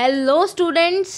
hello students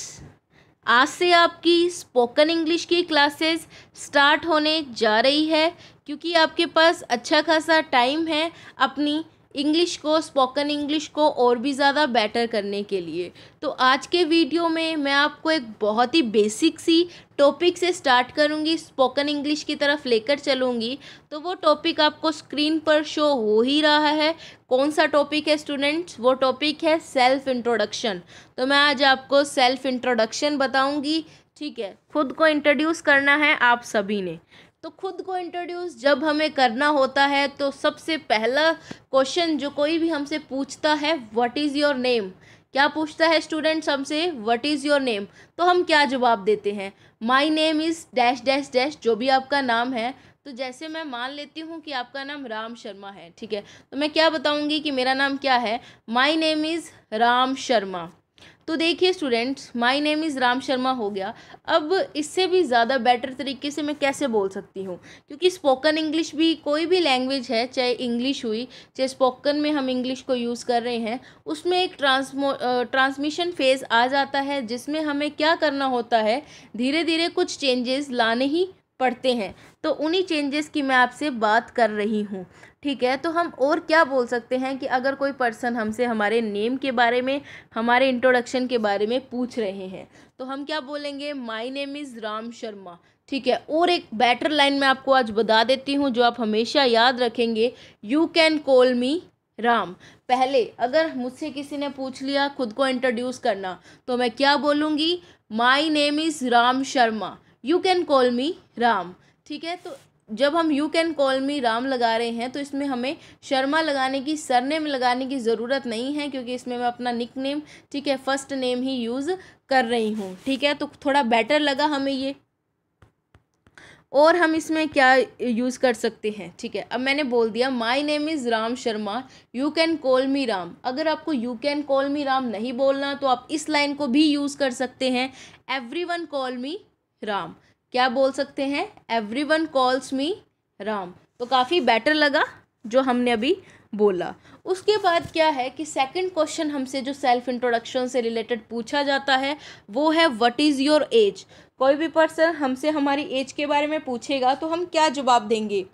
आज से आपकी स्पोकन इंग्लिश की क्लासेस स्टार्ट होने जा रही है क्योंकि आपके पास अच्छा खासा टाइम है अपनी इंग्लिश को स्पोकन इंग्लिश को और भी ज़्यादा बेटर करने के लिए तो आज के वीडियो में मैं आपको एक बहुत ही बेसिक सी टॉपिक से स्टार्ट करूँगी स्पोकन इंग्लिश की तरफ लेकर चलूँगी तो वो टॉपिक आपको स्क्रीन पर शो हो ही रहा है कौन सा टॉपिक है स्टूडेंट्स वो टॉपिक है सेल्फ इंट्रोडक्शन तो मैं आज आपको सेल्फ इंट्रोडक्शन बताऊँगी ठीक है खुद को इंट्रोड्यूस करना है आप सभी ने तो खुद को इंट्रोड्यूस जब हमें करना होता है तो सबसे पहला क्वेश्चन जो कोई भी हमसे पूछता है व्हाट इज़ योर नेम क्या पूछता है स्टूडेंट्स हमसे व्हाट इज़ योर नेम तो हम क्या जवाब देते हैं my name is dash dash dash जो भी आपका नाम है तो जैसे मैं मान लेती हूँ कि आपका नाम राम शर्मा है ठीक है तो मैं क्या बताऊँगी कि मेरा नाम क्या है my name is Ram Sharma तो देखिए students my name is Ram Sharma हो गया अब इससे भी ज़्यादा बेटर तरीके से मैं कैसे बोल सकती हूँ क्योंकि स्पोकन इंग्लिश भी कोई भी लैंग्वेज है चाहे इंग्लिश हुई चाहे स्पोकन में हम इंग्लिश को यूज़ कर रहे हैं उसमें एक ट्रांसमो ट्रांसमिशन फ़ेज़ आ जाता है जिसमें हमें क्या करना होता है धीरे धीरे कुछ चेंजेस लाने ही पढ़ते हैं तो उन्हीं चेंजेस की मैं आपसे बात कर रही हूँ ठीक है तो हम और क्या बोल सकते हैं कि अगर कोई पर्सन हमसे हमारे नेम के बारे में हमारे इंट्रोडक्शन के बारे में पूछ रहे हैं तो हम क्या बोलेंगे my name is Ram Sharma ठीक है और एक बेटर लाइन मैं आपको आज बता देती हूँ जो आप हमेशा याद रखेंगे you can call me Ram पहले अगर मुझसे किसी ने पूछ लिया खुद को इंट्रोड्यूस करना तो मैं क्या बोलूँगी my name is Ram Sharma you can call me Ram ठीक है तो जब हम you can call me Ram लगा रहे हैं तो इसमें हमें शर्मा लगाने की सरनेम लगाने की ज़रूरत नहीं है क्योंकि इसमें मैं अपना निक नेम ठीक है फर्स्ट नेम ही यूज़ कर रही हूँ ठीक है तो थोड़ा बेटर लगा हमें ये और हम इसमें क्या यूज़ कर सकते हैं ठीक है अब मैंने बोल दिया my name is Ram Sharma you can call me Ram अगर आपको you can call me Ram नहीं बोलना तो आप इस लाइन को भी यूज़ कर सकते हैं everyone call me Ram क्या बोल सकते हैं everyone calls me Ram तो काफ़ी बेटर लगा जो हमने अभी बोला उसके बाद क्या है कि सेकंड क्वेश्चन हमसे जो सेल्फ इंट्रोडक्शन से रिलेटेड पूछा जाता है वो है व्हाट इज़ योर एज कोई भी पर्सन हमसे हमारी एज के बारे में पूछेगा तो हम क्या जवाब देंगे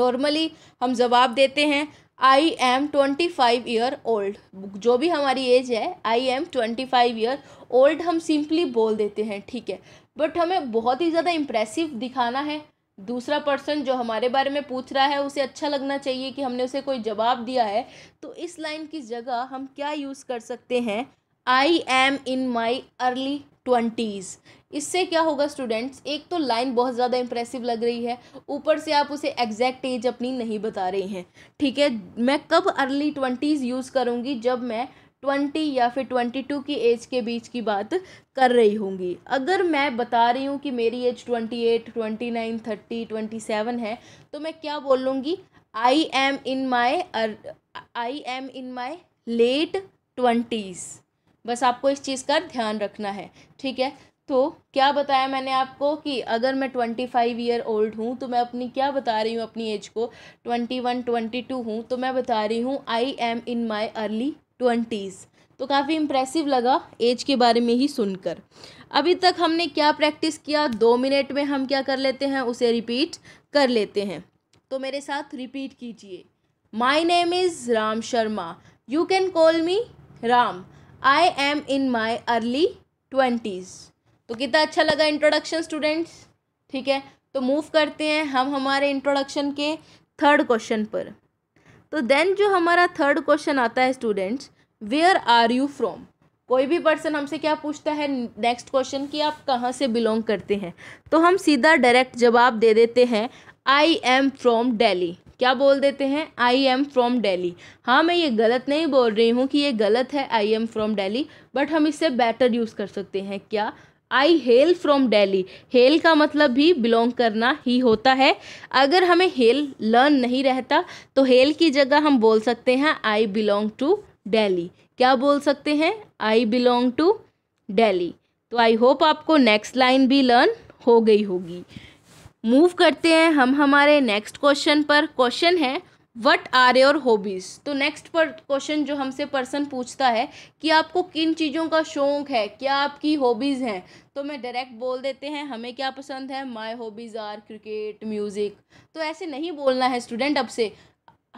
नॉर्मली हम जवाब देते हैं I am twenty five year old जो भी हमारी एज है I am twenty five year old हम सिंपली बोल देते हैं ठीक है बट हमें बहुत ही ज़्यादा इम्प्रेसिव दिखाना है दूसरा पर्सन जो हमारे बारे में पूछ रहा है उसे अच्छा लगना चाहिए कि हमने उसे कोई जवाब दिया है तो इस लाइन की जगह हम क्या यूज़ कर सकते हैं I am in my early twenties इससे क्या होगा स्टूडेंट्स एक तो लाइन बहुत ज़्यादा इम्प्रेसिव लग रही है ऊपर से आप उसे एग्जैक्ट एज अपनी नहीं बता रही हैं ठीक है मैं कब अर्ली ट्वेंटीज़ यूज़ करूँगी जब मैं ट्वेंटी या फिर ट्वेंटी टू की एज के बीच की बात कर रही होंगी अगर मैं बता रही हूँ कि मेरी age twenty eight twenty nine thirty twenty seven है तो मैं क्या बोलूँगी I am in my I am in my late twenties बस आपको इस चीज़ का ध्यान रखना है ठीक है तो क्या बताया मैंने आपको कि अगर मैं ट्वेंटी फाइव ईयर ओल्ड हूँ तो मैं अपनी क्या बता रही हूँ अपनी एज को ट्वेंटी वन ट्वेंटी टू हूँ तो मैं बता रही हूँ I am in my early twenties तो काफ़ी इम्प्रेसिव लगा एज के बारे में ही सुनकर अभी तक हमने क्या प्रैक्टिस किया दो मिनट में हम क्या कर लेते हैं उसे रिपीट कर लेते हैं तो मेरे साथ रिपीट कीजिए my name is Ram Sharma you can call me Ram I am in my early twenties तो कितना अच्छा लगा इंट्रोडक्शन स्टूडेंट्स ठीक है तो मूव करते हैं हम हमारे इंट्रोडक्शन के थर्ड क्वेश्चन पर तो देन जो हमारा थर्ड क्वेश्चन आता है students where are you from कोई भी पर्सन हमसे क्या पूछता है नेक्स्ट क्वेश्चन कि आप कहाँ से बिलोंग करते हैं तो हम सीधा डायरेक्ट जवाब दे देते हैं आई एम फ्रॉम डेली क्या बोल देते हैं आई एम फ्रॉम डेली हाँ मैं ये गलत नहीं बोल रही हूँ कि ये गलत है I am from Delhi but हम इससे बेटर यूज़ कर सकते हैं क्या I hail from Delhi hail का मतलब भी बिलोंग करना ही होता है अगर हमें हेल लर्न नहीं रहता तो हेल की जगह हम बोल सकते हैं आई बिलोंग टू डेली क्या बोल सकते हैं आई बिलोंग टू डेली तो आई होप आपको नेक्स्ट लाइन भी लर्न हो गई होगी मूव करते हैं हम हमारे नेक्स्ट क्वेश्चन पर क्वेश्चन है वट आर योर हॉबीज़ तो नेक्स्ट पर क्वेश्चन जो हमसे पर्सन पूछता है कि आपको किन चीज़ों का शौक है क्या आपकी हॉबीज़ हैं तो मैं डायरेक्ट बोल देते हैं हमें क्या पसंद है my hobbies are cricket music तो ऐसे नहीं बोलना है स्टूडेंट अब से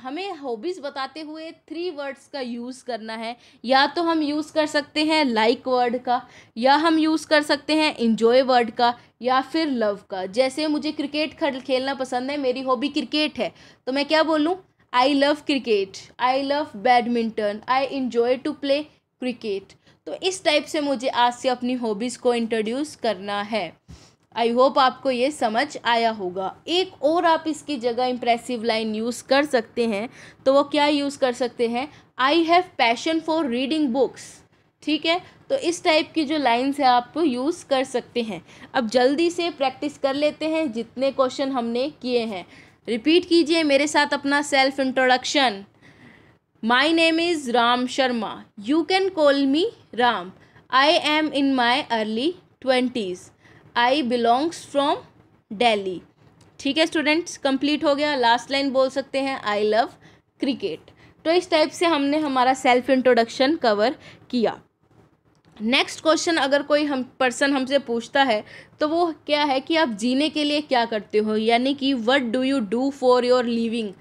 हमें हॉबीज़ बताते हुए थ्री वर्ड्स का यूज़ करना है या तो हम यूज़ कर सकते हैं लाइक वर्ड का या हम यूज़ कर सकते हैं इन्जॉय वर्ड का या फिर लव का जैसे मुझे क्रिकेट खेलना पसंद है मेरी हॉबी क्रिकेट है तो मैं क्या बोलूँ I love cricket I love badminton I enjoy to play cricket तो इस टाइप से मुझे आज से अपनी हॉबीज़ को इंट्रोड्यूस करना है आई होप आपको ये समझ आया होगा एक और आप इसकी जगह इम्प्रेसिव लाइन यूज़ कर सकते हैं तो वो क्या यूज़ कर सकते हैं I have passion for reading books ठीक है तो इस टाइप की जो लाइन्स है आप यूज़ कर सकते हैं अब जल्दी से प्रैक्टिस कर लेते हैं जितने क्वेश्चन हमने किए हैं रिपीट कीजिए मेरे साथ अपना self introduction my name is Ram Sharma you can call me Ram I am in my early twenties I belongs from Delhi ठीक है स्टूडेंट्स कंप्लीट हो गया लास्ट लाइन बोल सकते हैं आई लव क्रिकेट तो इस टाइप से हमने हमारा सेल्फ इंट्रोडक्शन कवर किया नेक्स्ट क्वेश्चन अगर कोई हम पर्सन हमसे पूछता है तो वो क्या है कि आप जीने के लिए क्या करते हो यानी कि what do you do for your living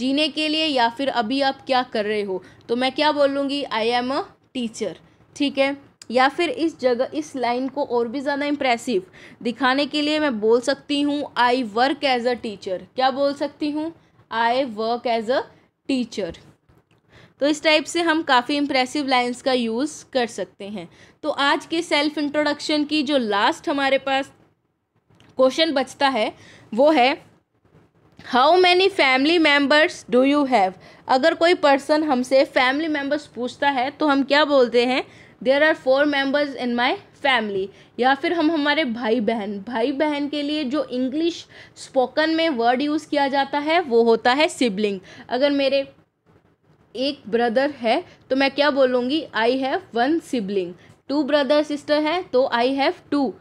जीने के लिए या फिर अभी आप क्या कर रहे हो तो मैं क्या बोलूँगी आई एम अ टीचर ठीक है या फिर इस जगह इस लाइन को और भी ज़्यादा इम्प्रेसिव दिखाने के लिए मैं बोल सकती हूँ I work as a teacher क्या बोल सकती हूँ I work as a teacher तो इस टाइप से हम काफ़ी इम्प्रेसिव लाइंस का यूज़ कर सकते हैं तो आज के सेल्फ इंट्रोडक्शन की जो लास्ट हमारे पास क्वेश्चन बचता है वो है how many family members do you have अगर कोई पर्सन हमसे फैमिली मेम्बर्स पूछता है तो हम क्या बोलते हैं there are four members in my family या फिर हम हमारे भाई बहन भाई बहन के लिए जो इंग्लिश स्पोकन में वर्ड यूज़ किया जाता है वो होता है सिबलिंग अगर मेरे एक ब्रदर है तो मैं क्या बोलूँगी I have one sibling two brother sister हैं तो आई हैव टू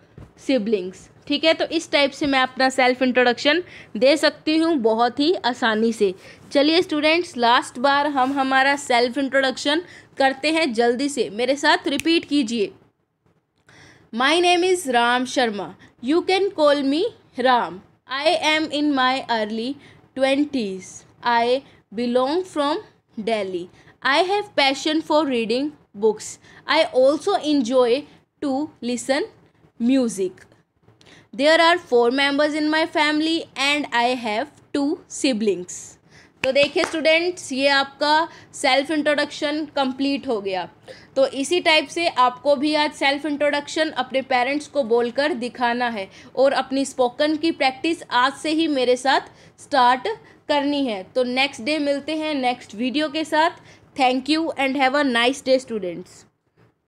सिबलिंग्स ठीक है तो इस टाइप से मैं अपना सेल्फ इंट्रोडक्शन दे सकती हूँ बहुत ही आसानी से चलिए स्टूडेंट्स लास्ट बार हम हमारा सेल्फ इंट्रोडक्शन करते हैं जल्दी से मेरे साथ रिपीट कीजिए my name is Ram Sharma you can call me Ram I am in my early twenties I belong from Delhi I have passion for reading books I also enjoy to listen music there are four members in my family and I have two siblings तो देखिए students ये आपका self introduction complete हो गया तो इसी type से आपको भी आज सेल्फ इंट्रोडक्शन अपने पेरेंट्स को बोलकर दिखाना है और अपनी स्पोकन की प्रैक्टिस आज से ही मेरे साथ स्टार्ट करनी है तो नेक्स्ट डे मिलते हैं नेक्स्ट वीडियो के साथ thank you and have a nice day students